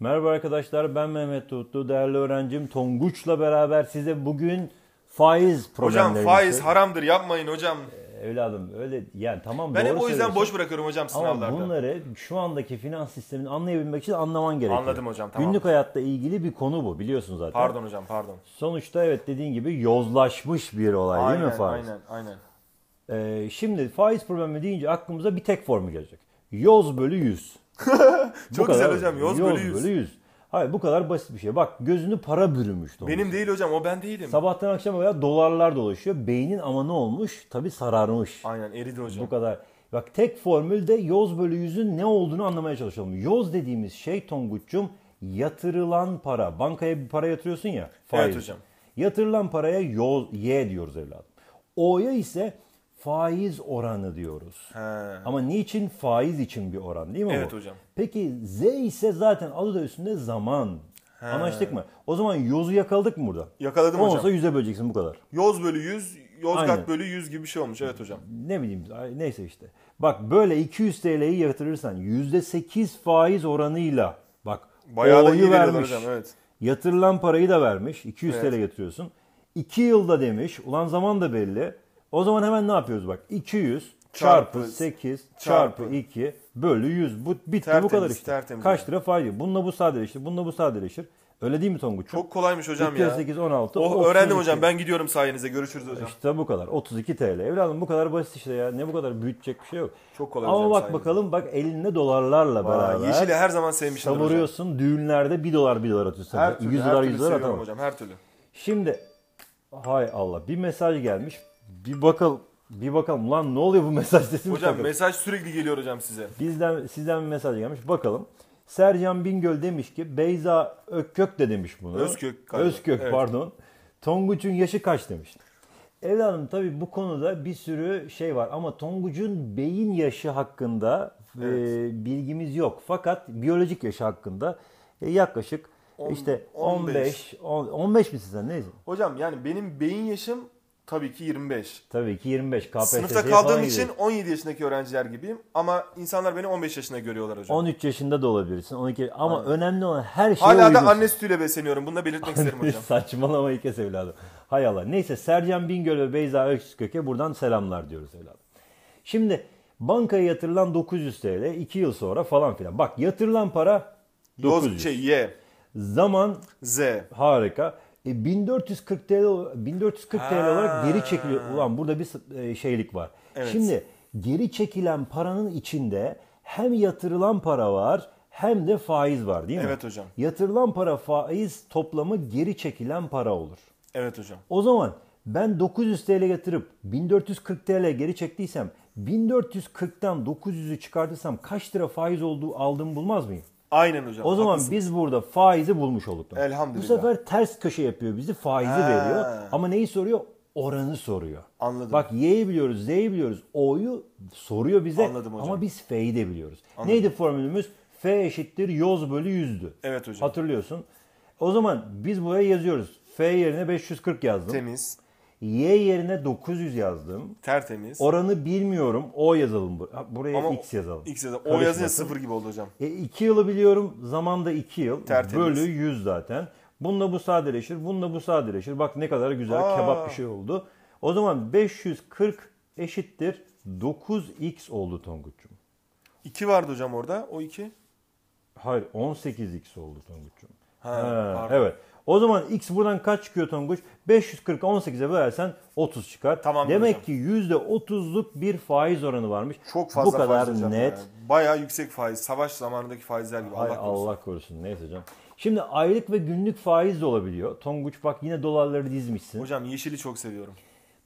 Merhaba arkadaşlar ben Mehmet Tutlu. Değerli öğrencim Tonguç'la beraber size bugün faiz problemleri. Hocam faiz haramdır yapmayın hocam. Ee, evladım öyle yani tamam ben doğru hep o yüzden boş bırakıyorum hocam sınavlarda. Ama bunları şu andaki finans sistemini anlayabilmek için anlaman gerekiyor. Anladım hocam tamam. Günlük hayatta ilgili bir konu bu biliyorsun zaten. Pardon hocam pardon. Sonuçta evet dediğin gibi yozlaşmış bir olay aynen, değil mi faiz? Aynen aynen. Ee, şimdi faiz problemi deyince aklımıza bir tek formül gelecek. Yoz bölü yüz. Çok kadar, güzel hocam. Yoz, yoz bölü yüz. Hayır bu kadar basit bir şey. Bak gözünü para bürümüş. Dolmuş. Benim değil hocam o ben değilim. Sabahtan akşama kadar dolarlar dolaşıyor. Beynin ama ne olmuş? Tabi sararmış. Aynen eridi hocam. Bu kadar. Bak tek formülde yoz bölü yüzün ne olduğunu anlamaya çalışalım. Yoz dediğimiz şey Tonguç'cum yatırılan para. Bankaya bir para yatırıyorsun ya. Faiz. Evet hocam. Yatırılan paraya yoz, Y diyoruz evladım. O'ya ise faiz oranı diyoruz. He. Ama niçin? Faiz için bir oran değil mi evet, bu? Evet hocam. Peki Z ise zaten adı da üstünde zaman. He. Anlaştık mı? O zaman yozu yakaladık mı burada? Yakaladım ama hocam. Olsa yüze böleceksin bu kadar. Yoz bölü yüz, Yozgat Aynen. bölü yüz gibi bir şey olmuş. Evet hocam. Ne bileyim neyse işte. Bak böyle 200 TL'yi yatırırsan yüzde %8 faiz oranıyla bak Bayağı O'yu vermiş. Hocam, evet. Yatırılan parayı da vermiş. 200 evet. TL yatırıyorsun. 2 yılda demiş. Ulan zaman da belli. O zaman hemen ne yapıyoruz bak? 200 çarpı 8 çarpı 2 bölü 100. Bu bitti tertemiz, bu kadar işte. Tertemiz Kaç yani. lira faiz? Bununla bu sadeleşir. Bununla bu sadeleşir. Öyle değil mi Tonguç? Çok kolaymış hocam ya. 8 16. Oh, öğrendim hocam. Ben gidiyorum sayenizde. Görüşürüz hocam. İşte bu kadar. 32 TL. Evladım bu kadar basit işte ya. Ne bu kadar büyütecek bir şey yok. Çok kolay Ama hocam, bak sayenizde. bakalım bak elinde dolarlarla Vay, beraber. Yeşili her zaman sevmişim hocam. Savuruyorsun. Düğünlerde 1 dolar 1 dolar atıyorsun. Her türlü, 100 her dolar 100 dolar atamam. hocam her türlü. Şimdi hay Allah bir mesaj gelmiş. Bir bakalım. Bir bakalım. lan ne oluyor bu mesaj sesi? Hocam bakalım. mesaj sürekli geliyor hocam size. Bizden sizden bir mesaj gelmiş. Bakalım. Sercan Bingöl demiş ki Beyza Ökkök de demiş bunu. Özkök. Galiba. Özkök evet. pardon. Tonguç'un yaşı kaç demiş. Evladım tabii bu konuda bir sürü şey var ama Tonguç'un beyin yaşı hakkında e, evet. e, bilgimiz yok. Fakat biyolojik yaşı hakkında e, yaklaşık on, işte 15 15, 10, 15 misin sen neyse. Hocam yani benim beyin yaşım Tabii ki 25. Tabii ki 25. KPSS'ye Sınıfta kaldığım için 17 yaşındaki öğrenciler gibiyim ama insanlar beni 15 yaşında görüyorlar hocam. 13 yaşında da olabilirsin. 12 ama Aynen. önemli olan her şey. Hala uygunsun. da anne sütüyle besleniyorum. Bunu da belirtmek isterim hocam. Saçmalama ilk evladım. Hay Allah. Neyse Sercan Bingöl ve Beyza Öksüköke buradan selamlar diyoruz evladım. Şimdi bankaya yatırılan 900 TL 2 yıl sonra falan filan. Bak yatırılan para 900. Yoz, şey, ye. Zaman Z. Harika. E, 1440 TL 1440 ha. TL olarak geri çekiliyor. Ulan burada bir e, şeylik var. Evet. Şimdi geri çekilen paranın içinde hem yatırılan para var hem de faiz var değil mi? Evet hocam. Yatırılan para faiz toplamı geri çekilen para olur. Evet hocam. O zaman ben 900 TL yatırıp 1440 TL geri çektiysem 1440'tan 900'ü çıkartırsam kaç lira faiz olduğu aldım bulmaz mıyım? Aynen hocam. O zaman haklısın. biz burada faizi bulmuş olduk. Elhamdülillah. Bu sefer ters köşe yapıyor bizi faizi He. veriyor. Ama neyi soruyor? Oranı soruyor. Anladım. Bak Y'yi biliyoruz, Z'yi biliyoruz, O'yu soruyor bize. Anladım hocam. Ama biz F'yi de biliyoruz. Anladım. Neydi formülümüz? F eşittir yoz bölü yüzdü. Evet hocam. Hatırlıyorsun. O zaman biz buraya yazıyoruz. F yerine 540 yazdım. Temiz. Y yerine 900 yazdım. Tertemiz. Oranı bilmiyorum. O yazalım. Buraya Ama X yazalım. X yazalım. O yazınca sıfır gibi oldu hocam. 2 e, yılı biliyorum. Zaman da 2 yıl. Tertemiz. Bölü 100 zaten. Bununla bu sadeleşir. Bununla bu sadeleşir. Bak ne kadar güzel Aa. kebap bir şey oldu. O zaman 540 eşittir 9x oldu Tonguç'um. 2 vardı hocam orada. O 2. Hayır 18x oldu Tonguç'um. Ha, ha, evet. O zaman x buradan kaç çıkıyor Tonguç? 540 18'e bölersen 30 çıkar. Tamam Demek hocam. ki %30'luk bir faiz oranı varmış. Çok fazla Bu kadar net. Yani. Bayağı yüksek faiz. Savaş zamanındaki faizler gibi. Hay Allah korusun. Allah korusun. Neyse hocam. Şimdi aylık ve günlük faiz de olabiliyor. Tonguç bak yine dolarları dizmişsin. Hocam yeşili çok seviyorum.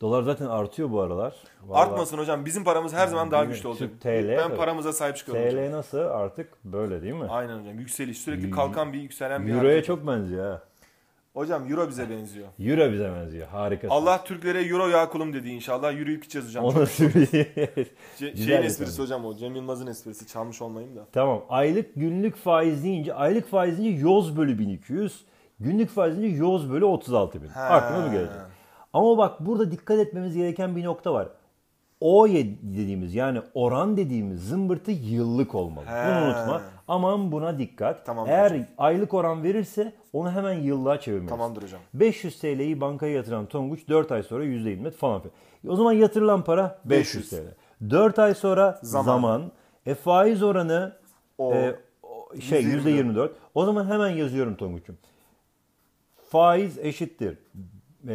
Dolar zaten artıyor bu aralar. Vallahi... Artmasın hocam. Bizim paramız her yani zaman daha güçlü olacak. TL, ben tabii. paramıza sahip çıkıyorum. TL hocam. nasıl artık böyle değil mi? Aynen hocam. Yükseliş. Sürekli kalkan bir yükselen bir Euro'ya çok benziyor ha. Hocam Euro bize benziyor. Euro bize benziyor. Harika. Allah Türklere Euro ya kulum dedi inşallah. Yürüyüp gideceğiz hocam. Onu Ce- Şeyin esprisi hocam o. Cem Yılmaz'ın esprisi. Çalmış olmayayım da. Tamam. Aylık günlük faiz deyince aylık faiz deyince yoz bölü 1200. Günlük faiz deyince yoz bölü 36 bin. He. Aklına bu gelecek. Ama bak burada dikkat etmemiz gereken bir nokta var o dediğimiz yani oran dediğimiz zımbırtı yıllık olmalı. He. Bunu unutma. Aman buna dikkat. Tamamdır Eğer hocam. aylık oran verirse onu hemen yıllığa çevirmeliyiz. Tamamdır hocam. 500 TL'yi bankaya yatıran Tonguç 4 ay sonra %20 falan filan. O zaman yatırılan para 500, 500 TL. 4 ay sonra zaman. zaman e, faiz oranı o, e, o, şey %24. %24. O zaman hemen yazıyorum Tonguç'um. Faiz eşittir e,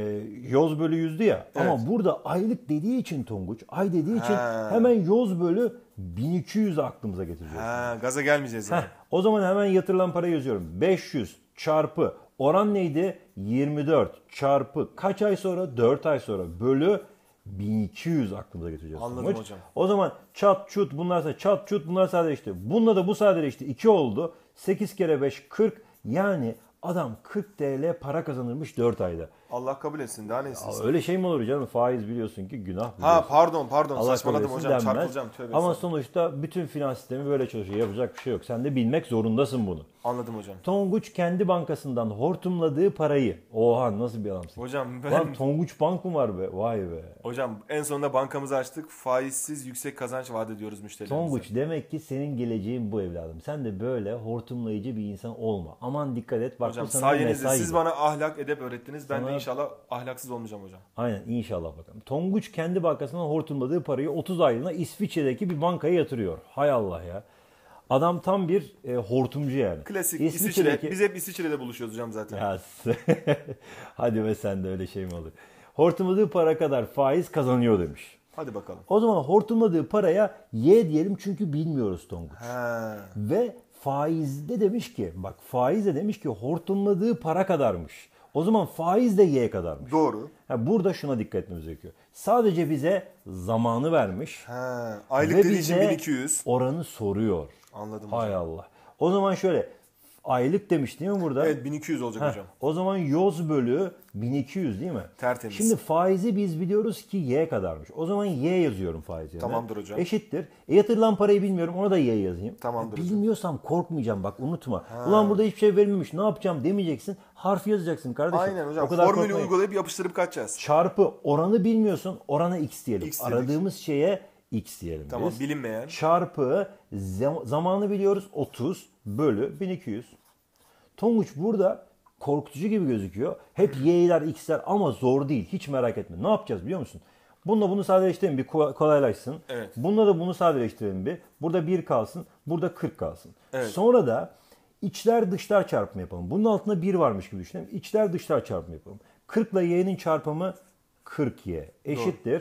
yoz bölü yüzdü ya. Evet. Ama burada aylık dediği için Tonguç, ay dediği için ha. hemen yoz bölü 1200 aklımıza getireceğiz. Ha, gaza gelmeyeceğiz yani. Heh, o zaman hemen yatırılan parayı yazıyorum. 500 çarpı oran neydi? 24 çarpı kaç ay sonra? 4 ay sonra bölü 1200 aklımıza getireceğiz. Anladım Tonguç. hocam. O zaman çat çut bunlarsa çat çut bunlar sadeleşti. Bununla da bu sadeleşti. 2 oldu. 8 kere 5 40. Yani adam 40 TL para kazanırmış 4 ayda. Allah kabul etsin daha ne istesin? Öyle şey mi olur canım? Faiz biliyorsun ki günah. Biliyorsun. Ha pardon pardon Allah saçmaladım hocam denmez. çarpılacağım tövbe. Ama sana. sonuçta bütün finans sistemi böyle çalışıyor. Yapacak bir şey yok. Sen de bilmek zorundasın bunu. Anladım hocam. Tonguç kendi bankasından hortumladığı parayı. Oha nasıl bir adamsın? Hocam ben... Lan Tonguç Bank mı var be? Vay be. Hocam en sonunda bankamızı açtık. Faizsiz yüksek kazanç vaat ediyoruz müşterilerimize. Tonguç demek ki senin geleceğin bu evladım. Sen de böyle hortumlayıcı bir insan olma. Aman dikkat et. Bak, hocam sayenizde mesai siz bana ahlak edep öğrettiniz. Ben sana de İnşallah ahlaksız olmayacağım hocam. Aynen inşallah bakalım. Tonguç kendi bankasından hortumladığı parayı 30 aylığına İsviçre'deki bir bankaya yatırıyor. Hay Allah ya. Adam tam bir e, hortumcu yani. Klasik İsviçre. Biz hep İsviçre'de buluşuyoruz hocam zaten. Ya, Hadi be sen de öyle şey mi olur? Hortumladığı para kadar faiz kazanıyor demiş. Hadi bakalım. O zaman hortumladığı paraya Y diyelim çünkü bilmiyoruz Tonguç. He. Ve faizde demiş ki bak faizde demiş ki hortumladığı para kadarmış. O zaman faiz de y'ye kadarmış. Doğru. Yani burada şuna dikkat etmemiz gerekiyor. Sadece bize zamanı vermiş. He, aylık dediği için 1200. oranı soruyor. Anladım Hay Allah. O zaman şöyle aylık demiş değil mi burada? Evet 1200 olacak Heh, hocam. O zaman yoz bölü 1200 değil mi? Tertemiz. Şimdi faizi biz biliyoruz ki y kadarmış. O zaman y yazıyorum faizi. Tamamdır hocam. Eşittir. E yatırılan parayı bilmiyorum ona da y yazayım. E, Tamamdır Bilmiyorsam hocam. korkmayacağım bak unutma. Ha. Ulan burada hiçbir şey verilmemiş ne yapacağım demeyeceksin. Harf yazacaksın kardeşim. Aynen hocam. O kadar Formülü korkmayın. uygulayıp yapıştırıp kaçacağız. Çarpı oranı bilmiyorsun oranı x diyelim. X dedik. Aradığımız şeye x diyelim tamam, biz. bilinmeyen. Çarpı zamanı biliyoruz 30 bölü 1200. Tonguç burada korkutucu gibi gözüküyor. Hep y'ler x'ler ama zor değil. Hiç merak etme. Ne yapacağız biliyor musun? Bununla bunu sadeleştirelim bir kolaylaşsın. Evet. Bununla da bunu sadeleştirelim bir. Burada 1 kalsın. Burada 40 kalsın. Evet. Sonra da içler dışlar çarpımı yapalım. Bunun altında 1 varmış gibi düşünelim. İçler dışlar çarpımı yapalım. 40 ile y'nin çarpımı 40y eşittir.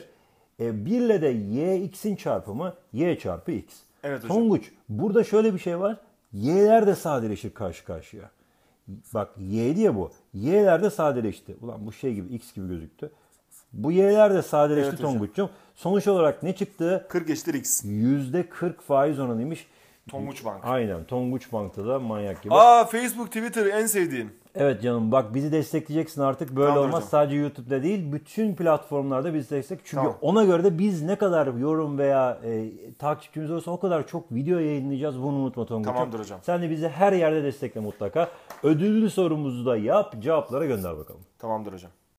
Doğru. E, 1 ile de y x'in çarpımı y çarpı x. Evet hocam. Tonguç burada şöyle bir şey var. Y'ler de sadeleşir karşı karşıya. Bak Y diye bu. Y'ler de sadeleşti. Ulan bu şey gibi X gibi gözüktü. Bu Y'ler de sadeleşti evet, Tonguç'cum. Sonuç olarak ne çıktı? 40 eşittir X. %40 faiz oranıymış. Tonguç Bank. Aynen. Tonguç Bank'ta da manyak gibi. Aa Facebook, Twitter en sevdiğim. Evet canım bak bizi destekleyeceksin artık böyle tamam, olmaz hocam. sadece YouTube'da değil bütün platformlarda bizi destek. Çünkü tamam. ona göre de biz ne kadar yorum veya e, takipçimiz olursa o kadar çok video yayınlayacağız bunu unutma Tonguç. Tamamdır hocam. Sen de bizi her yerde destekle mutlaka. Ödüllü sorumuzu da yap cevaplara gönder bakalım. Tamamdır hocam.